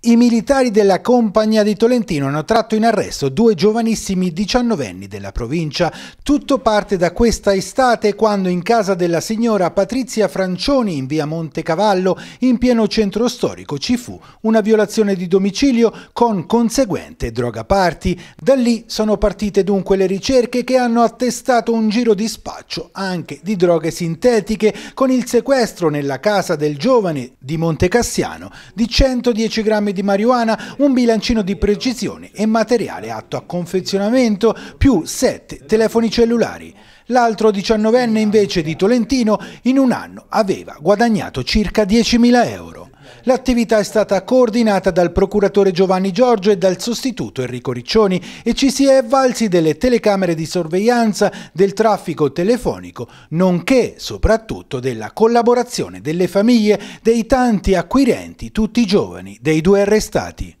I militari della Compagnia di Tolentino hanno tratto in arresto due giovanissimi diciannovenni della provincia. Tutto parte da questa estate quando in casa della signora Patrizia Francioni in via Montecavallo, in pieno centro storico, ci fu una violazione di domicilio con conseguente droga party. Da lì sono partite dunque le ricerche che hanno attestato un giro di spaccio anche di droghe sintetiche con il sequestro nella casa del giovane di Montecassiano di 110 grammi grammi di marijuana, un bilancino di precisione e materiale atto a confezionamento, più 7 telefoni cellulari. L'altro 19enne invece di Tolentino in un anno aveva guadagnato circa 10.000 euro. L'attività è stata coordinata dal procuratore Giovanni Giorgio e dal sostituto Enrico Riccioni e ci si è avvalsi delle telecamere di sorveglianza, del traffico telefonico, nonché soprattutto della collaborazione delle famiglie dei tanti acquirenti, tutti giovani, dei due arrestati.